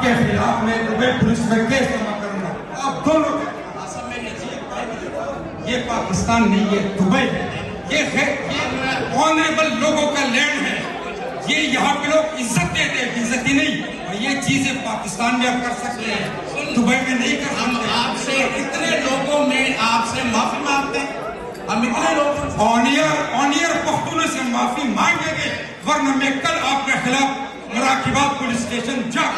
आपके खिलाफ में दुबई पुलिस में केस जमा करूंगा आप दोनों ये पाकिस्तान नहीं है दुबई है ये है ऑनरेबल लोगों का लैंड है ये यहाँ पे लोग इज्जत देते हैं इज्जत ही नहीं और ये चीजें पाकिस्तान में आप कर सकते हैं दुबई में नहीं कर सकते आपसे इतने लोगों में आपसे माफी मांगते हम इतने लोग ऑनियर ऑनियर पख्तून से माफी मांगेंगे वरना मैं कल आपके खिलाफ मराठीबाग पुलिस स्टेशन जा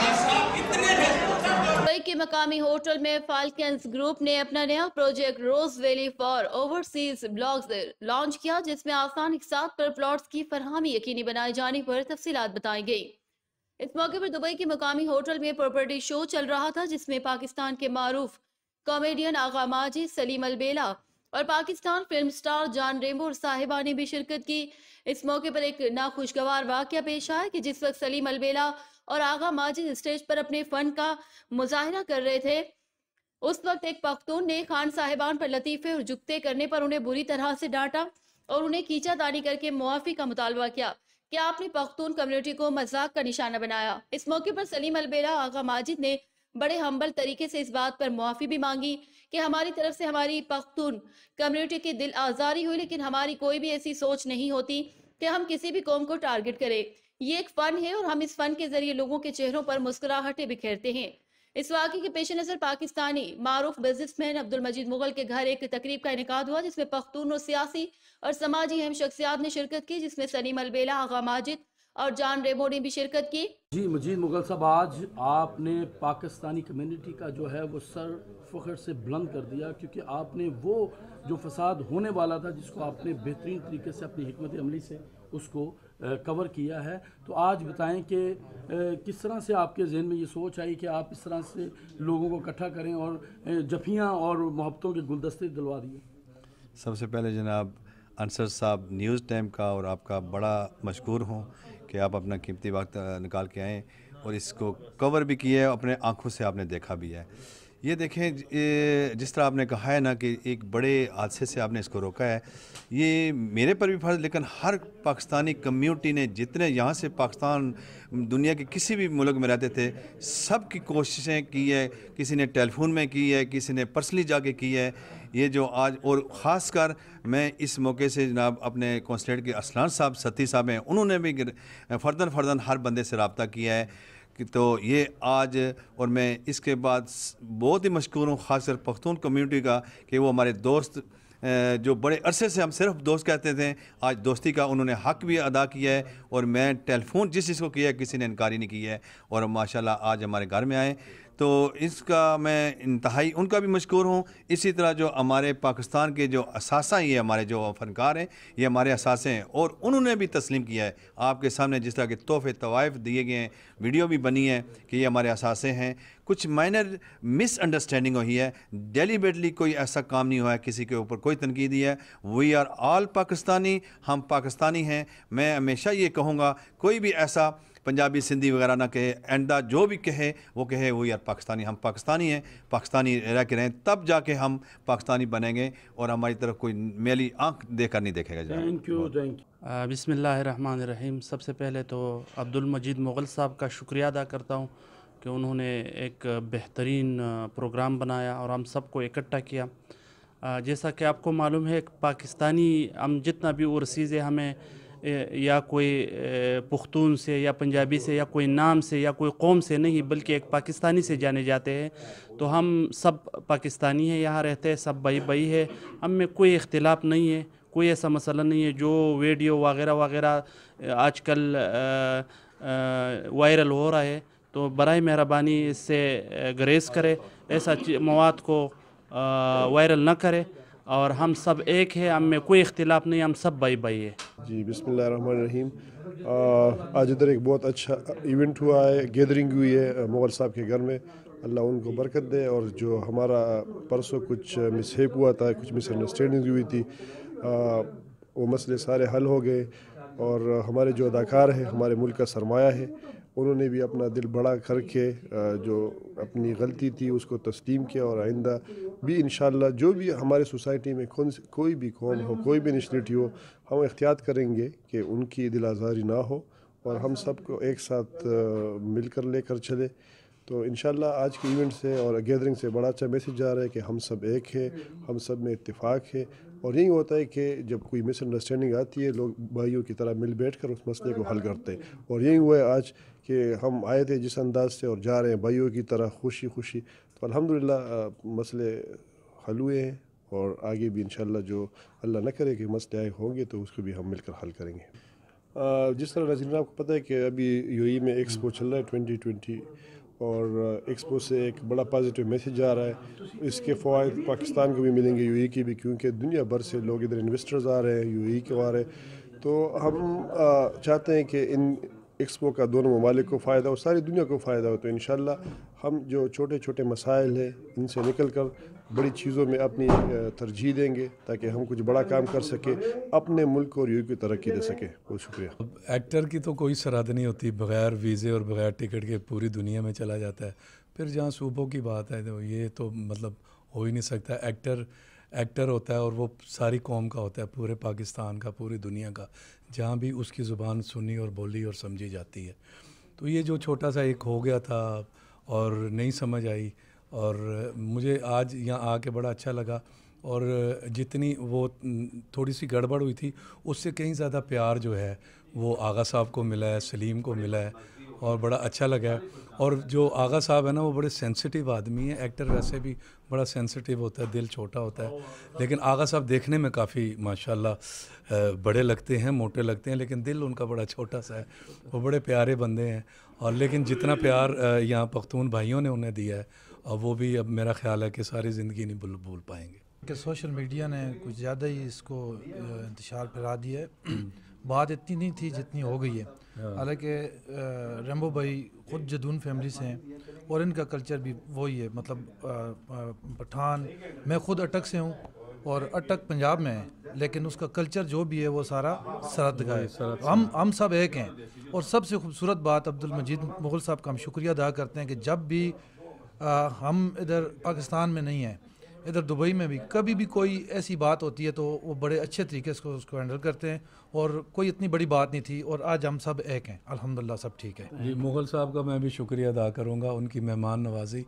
के मकामी होटल में फाल्कन्स ग्रुप ने अपना नया project Rose Valley for overseas blogs launch किया जिसमें आसान इकसात पर प्लॉट्स की फरहमी यकीनी बनाए जाने पर तफसीत बताई गई इस मौके पर दुबई के मकामी होटल में प्रॉपर्टी शो चल रहा था जिसमें पाकिस्तान के मारूफ कॉमेडियन आगा माजी सलीम अलबेला और पाकिस्तान फिल्म स्टार जान रेमो और साहिबा ने भी शिरकत की इस मौके पर एक नाखुशगवार वाक्य पेश आया कि जिस वक्त सलीम अलबेला और आगा माजिद स्टेज पर अपने फन का मुजाहरा कर रहे थे उस वक्त एक पख्तून ने खान साहिबान पर लतीफे और जुगते करने पर उन्हें बुरी तरह से डांटा और उन्हें कीचा दानी करके मुआफी का मुतालबा किया कि आपने पख्तून कम्युनिटी को मजाक का निशाना बनाया इस मौके पर सलीम अलबेला आगा माजिद ने बड़े हम्बल तरीके से इस बात पर मुआफ़ी भी मांगी कि हमारी तरफ से हमारी पख्तून कम्युनिटी की दिल आज़ारी हुई लेकिन हमारी कोई भी ऐसी सोच नहीं होती कि हम किसी भी कौम को टारगेट करें ये एक फ़न है और हम इस फ़न के ज़रिए लोगों के चेहरों पर मुस्कुराहटें बिखेरते हैं इस वाक़े के पेश नज़र पाकिस्तानी मारूफ बिजनेसमैन अब्दुल मजीद मुगल के घर एक तकरीब का इनका हुआ जिसमें पख्तून और सियासी और समाजी अहम शख्सियात ने शिरकत की जिसमें सनीम अलबेला आगा माजिद और जॉन रेमो ने भी शिरकत की जी मजीद मुगल साहब आज आपने पाकिस्तानी कम्युनिटी का जो है वो सर फख्र से बुलंद कर दिया क्योंकि आपने वो जो फसाद होने वाला था जिसको आपने बेहतरीन तरीके से अपनी हमत अमली से उसको कवर किया है तो आज बताएं कि किस तरह से आपके जहन में ये सोच आई कि आप इस तरह से लोगों को इकट्ठा करें और जफियाँ और मोहब्बतों के गुलदस्ते दिलवा दिए सबसे पहले जनाब अंसर साहब न्यूज़ टाइम का और आपका बड़ा मशहूर हूँ कि आप अपना कीमती वक्त निकाल के आएँ और इसको कवर भी किया है अपने आँखों से आपने देखा भी है ये देखें जिस तरह आपने कहा है ना कि एक बड़े हादसे से आपने इसको रोका है ये मेरे पर भी फर्ज लेकिन हर पाकिस्तानी कम्युनिटी ने जितने यहाँ से पाकिस्तान दुनिया के किसी भी मुल्क में रहते थे सब की कोशिशें की है किसी ने टेलीफोन में की है किसी ने पर्सनली जाके की है ये जो आज और ख़ास कर मैं इस मौके से जनाब अपने कौंसलेट के असलान साहब सती साहब हैं उन्होंने भी फर्दन फर्दन हर बंदे से रबता किया है कि तो ये आज और मैं इसके बाद बहुत ही मशहूर हूँ खासकर पख्तून कम्यूनिटी का कि वो हमारे दोस्त जो बड़े अरसे से हम सिर्फ दोस्त कहते थे आज दोस्ती का उन्होंने हक भी अदा किया है और मैं टेलीफोन जिस चीज़ को किया है किसी ने इनकारी नहीं की है और माशाल्लाह आज हमारे घर में आए तो इसका मैं इंतहाई उनका भी मशहूर हूँ इसी तरह जो हमारे पाकिस्तान के जो असासा ये हमारे जो फ़नकार हैं ये हमारे असासे हैं और उन्होंने भी तस्लीम किया है आपके सामने जिस तरह के तोहफ़े तवाइफ दिए गए हैं वीडियो भी बनी है कि ये हमारे असासे हैं कुछ माइनर मिसअंडरस्टैंडिंग हुई है डेलीबेटली कोई ऐसा काम नहीं हुआ है किसी के ऊपर कोई तनकीद है वी आर आल पाकिस्तानी हम पाकिस्तानी हैं मैं हमेशा ये कहूँगा कोई भी ऐसा पंजाबी सिंधी वगैरह ना कहे आंदा जो भी कहे वो कहे वो यार पाकिस्तानी हम पाकिस्तानी हैं पाकिस्तानी रह के रहें तब जाके हम पाकिस्तानी बनेंगे और हमारी तरफ कोई मेली आंख देकर नहीं देखेगा थैंक यू थैंक यू बिसमीम सबसे पहले तो अब्दुल मजीद मुग़ल साहब का शुक्रिया अदा करता हूँ कि उन्होंने एक बेहतरीन प्रोग्राम बनाया और हम सबको इकट्ठा किया जैसा कि आपको मालूम है पाकिस्तानी हम जितना भी ओवरसीज़ है हमें या कोई पुख्तून से या पंजाबी से या कोई नाम से या कोई कौम से नहीं बल्कि एक पाकिस्तानी से जाने जाते हैं तो हम सब पाकिस्तानी हैं यहाँ रहते हैं सब भाई भाई है हम में कोई इख्तलाफ नहीं है कोई ऐसा मसला नहीं है जो वीडियो वगैरह वगैरह आजकल वायरल हो रहा है तो बर मेहरबानी इससे ग्रेज़ करे ऐसा मवाद को वायरल ना करे और हम सब एक है हम में कोई इख्तिलाफ नहीं हम सब भाई भाई है जी बिसमीम आज इधर एक बहुत अच्छा इवेंट हुआ है गैदरिंग हुई है मुगल साहब के घर में अल्लाह उनको बरकत दे और जो हमारा परसों कुछ मिसहेप हुआ था कुछ मिसअंडरस्टैंडिंग हुई थी आ, वो मसले सारे हल हो गए और हमारे जो अदाकार हैं हमारे मुल्क का सरमाया है उन्होंने भी अपना दिल बड़ा करके जो अपनी गलती थी उसको तस्लीम किया और आइंदा भी इन जो भी हमारे सोसाइटी में कौन कोई भी कौम हो कोई भी नशलिटी हो हम एहतियात करेंगे कि उनकी दिल आज़ारी ना हो और हम सबको एक साथ मिलकर लेकर चले तो इन आज के इवेंट से और गैदरिंग से बड़ा अच्छा मैसेज जा रहा है कि हम सब एक है हम सब में इतफाक़ है और यही होता है कि जब कोई मिसअंडरस्टैंडिंग आती है लोग भाइयों की तरह मिल बैठ कर उस मसले को हल करते हैं और यही हुआ है आज कि हम आए थे जिस अंदाज से और जा रहे हैं भाइयों की तरह खुशी खुशी तो अलहमदिल्ला मसले हल हुए हैं और आगे भी इन जो अल्लाह न करे कि मसले आए होंगे तो उसको भी हम मिलकर हल करेंगे जिस तरह नजीर आपको पता है कि अभी यू में एक्सपो चल रहा है ट्वेंटी ट्वेंटी और एक्सपो से एक बड़ा पॉजिटिव मैसेज जा रहा है इसके फ़वाद पाकिस्तान को भी मिलेंगे यू e की भी क्योंकि दुनिया भर से लोग इधर इन्वेस्टर्स आ रहे हैं यू e के आ रहे हैं तो हम चाहते हैं कि इन एक्सपो का दोनों ममालिक को फ़ायदा हो सारी दुनिया को फ़ायदा हो तो इन हम जो छोटे छोटे मसाइल हैं इनसे निकल कर बड़ी चीज़ों में अपनी तरजीह देंगे ताकि हम कुछ बड़ा काम कर सकें अपने मुल्क और यू की तरक्की दे सकें बहुत शुक्रिया अब एक्टर की तो कोई सराद नहीं होती बगैर वीज़े और बगैर टिकट के पूरी दुनिया में चला जाता है फिर जहाँ सूबों की बात है तो ये तो मतलब हो ही नहीं सकता एक्टर एक्टर होता है और वो सारी कौम का होता है पूरे पाकिस्तान का पूरी दुनिया का जहाँ भी उसकी ज़ुबान सुनी और बोली और समझी जाती है तो ये जो छोटा सा एक हो गया था और नहीं समझ आई और मुझे आज यहाँ आके बड़ा अच्छा लगा और जितनी वो थोड़ी सी गड़बड़ हुई थी उससे कहीं ज़्यादा प्यार जो है वो आगा साहब को मिला है सलीम को मिला है और बड़ा अच्छा लगा और जो आगा साहब है ना वो बड़े सेंसिटिव आदमी है एक्टर वैसे भी बड़ा सेंसिटिव होता है दिल छोटा होता है लेकिन आगा साहब देखने में काफ़ी माशाल्लाह बड़े लगते हैं मोटे लगते हैं लेकिन दिल उनका बड़ा छोटा सा है वो बड़े प्यारे बंदे हैं और लेकिन जितना प्यार यहाँ पख्तून भाइयों ने उन्हें दिया है और वो भी अब मेरा ख्याल है कि सारी ज़िंदगी नहीं भूल भूल पाएंगे कि सोशल मीडिया ने कुछ ज़्यादा ही इसको इंतशार फैला दिया है बात इतनी नहीं थी जितनी हो गई है हाँ। हालांकि रेम्बो भाई खुद जदून फैमिली से हैं और इनका कल्चर भी वही है मतलब पठान मैं खुद अटक से हूँ और अटक पंजाब में है लेकिन उसका कल्चर जो भी है वो सारा सरहद का है हम हम सब एक हैं और सबसे खूबसूरत बात अब्दुल मजीद मुग़ल साहब का हम शुक्रिया अदा करते हैं कि जब भी आ, हम इधर पाकिस्तान में नहीं हैं इधर दुबई में भी कभी भी कोई ऐसी बात होती है तो वो बड़े अच्छे तरीके से उसको हैंडल करते हैं और कोई इतनी बड़ी बात नहीं थी और आज हम सब एक हैं अल्हम्दुलिल्लाह सब ठीक है जी मुग़ल साहब का मैं भी शुक्रिया अदा करूँगा उनकी मेहमान नवाजी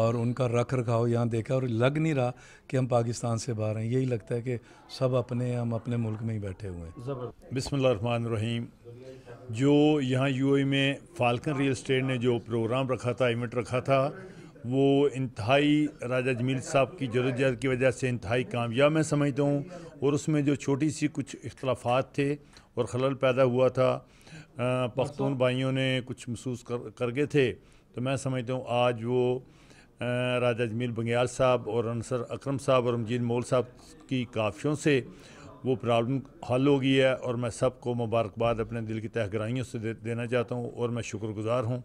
और उनका रख रखाव यहाँ देखा और लग नहीं रहा कि हम पाकिस्तान से बाहर हैं यही लगता है कि सब अपने हम अपने मुल्क में ही बैठे हुए हैं बिसमान रहीम जो यहाँ यूएई में फाल्कन रियल इस्टेट ने जो प्रोग्राम रखा था इवेंट रखा था वो इंतहाई राजा जमील साहब की जदोजहद की वजह से इंतहाई कामयाब मैं समझता हूँ और उसमें जो छोटी सी कुछ अख्तलाफात थे और खलल पैदा हुआ था पख्तून भाइयों ने कुछ महसूस कर कर गए थे तो मैं समझता हूँ आज वो राजा जमील बंगयाल साहब और अनसर अकरम साहब और रमजील मोल साहब की काफियों से वो प्रॉब्लम हल हो गई है और मैं सबको मुबारकबाद अपने दिल की तहगराइयों से दे, देना चाहता हूँ और मैं शुक्रगुजार हूँ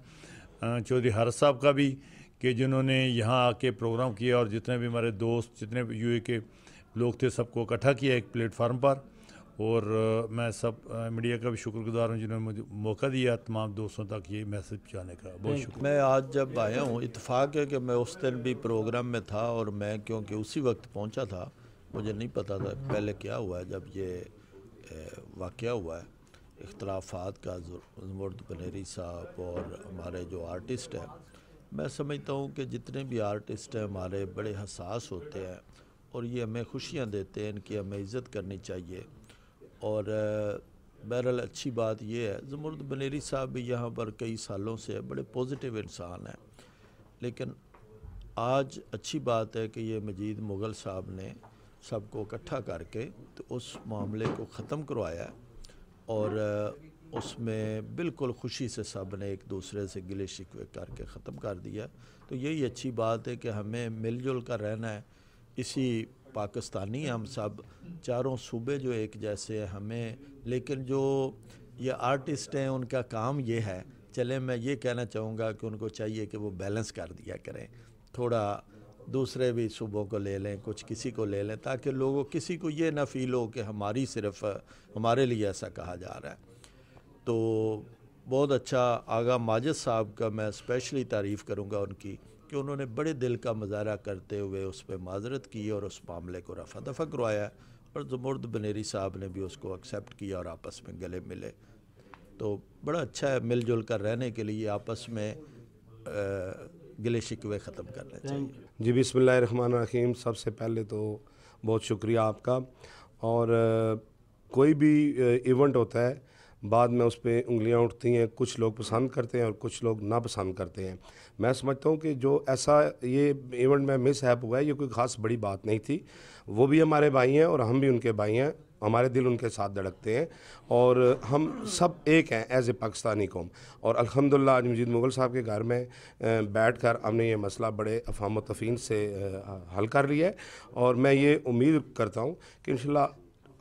चौधरी हारत साहब का भी कि जिन्होंने यहाँ आके प्रोग्राम किया और जितने भी हमारे दोस्त जितने भी यू के लोग थे सबको इकट्ठा किया एक प्लेटफार्म पर और मैं सब मीडिया का भी शुक्रगुजार हूँ जिन्होंने मुझे मौका दिया तमाम दोस्तों तक ये मैसेज पहुँचाने का बहुत शुक्र मैं आज जब आया हूँ इतफ़ाक़ है कि मैं उस दिन भी प्रोग्राम में था और मैं क्योंकि उसी वक्त पहुँचा था मुझे नहीं पता था पहले क्या हुआ है जब ये वाक़ हुआ है इख्तलाफात का मुर्द पनेरी साहब और हमारे जो आर्टिस्ट हैं मैं समझता हूँ कि जितने भी आर्टिस्ट हैं हमारे बड़े हसास होते हैं और ये हमें खुशियाँ देते हैं इनकी हमें इज़्ज़त करनी चाहिए और बहरहाल अच्छी बात यह है जमरुद बनेरी साहब भी यहाँ पर कई सालों से बड़े पॉजिटिव इंसान हैं लेकिन आज अच्छी बात है कि ये मजीद मुग़ल साहब ने सबको इकट्ठा करके तो उस मामले को ख़त्म करवाया और उसमें बिल्कुल खुशी से सब ने एक दूसरे से गिले शिकवे करके ख़त्म कर दिया तो यही अच्छी बात है कि हमें मिलजुल कर रहना है इसी पाकिस्तानी हम सब चारों सूबे जो एक जैसे हैं हमें लेकिन जो ये आर्टिस्ट हैं उनका काम ये है चले मैं ये कहना चाहूँगा कि उनको चाहिए कि वो बैलेंस कर दिया करें थोड़ा दूसरे भी सूबों को ले लें कुछ किसी को ले लें ताकि लोगों किसी को ये ना फील हो कि हमारी सिर्फ हमारे लिए ऐसा कहा जा रहा है तो बहुत अच्छा आगा माजद साहब का मैं स्पेशली तारीफ़ करूँगा उनकी कि उन्होंने बड़े दिल का मज़ाहरा करते हुए उस पर माजरत की और उस मामले को रफा दफ़ा करवाया और जमुर्द बनेरी साहब ने भी उसको एक्सेप्ट किया और आपस में गले मिले तो बड़ा अच्छा है मिलजुल कर रहने के लिए आपस में गले शिकवे ख़त्म करने चाहिए जी बिसमान रहीम सबसे पहले तो बहुत शुक्रिया आपका और कोई भी इवेंट होता है बाद में उस पर उंगलियाँ उठती हैं कुछ लोग पसंद करते हैं और कुछ लोग नापसंद करते हैं मैं समझता हूँ कि जो ऐसा ये इवेंट में मिस हैप हुआ है ये कोई ख़ास बड़ी बात नहीं थी वो भी हमारे भाई हैं और हम भी उनके भाई हैं हमारे दिल उनके साथ धड़कते हैं और हम सब एक हैं एज ए पाकिस्तानी कौम और अलहमदिल्ला आज मजीद मुग़ल साहब के घर में बैठ कर हमने ये मसला बड़े अफाम तफीन से हल कर लिया है और मैं ये उम्मीद करता हूँ कि इन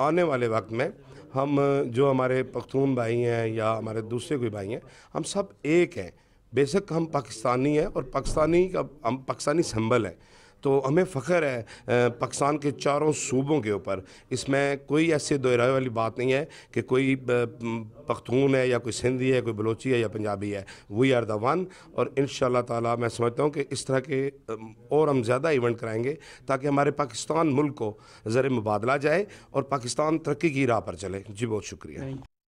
आने वाले वक्त में हम जो हमारे पख्तून भाई हैं या हमारे दूसरे कोई भाई हैं हम सब एक हैं बेशक हम पाकिस्तानी हैं और पाकिस्तानी का हम पाकिस्तानी संबल हैं तो हमें फ़ख्र है पाकिस्तान के चारों सूबों के ऊपर इसमें कोई ऐसे दोहराए वाली बात नहीं है कि कोई पख्तून है या कोई सिंधी है कोई बलोची है या पंजाबी है वी आर द वन और इन ताला मैं समझता हूँ कि इस तरह के और हम ज़्यादा इवेंट कराएंगे ताकि हमारे पाकिस्तान मुल्क को ज़र मुबादला जाए और पाकिस्तान तरक्की की राह पर चले जी बहुत शुक्रिया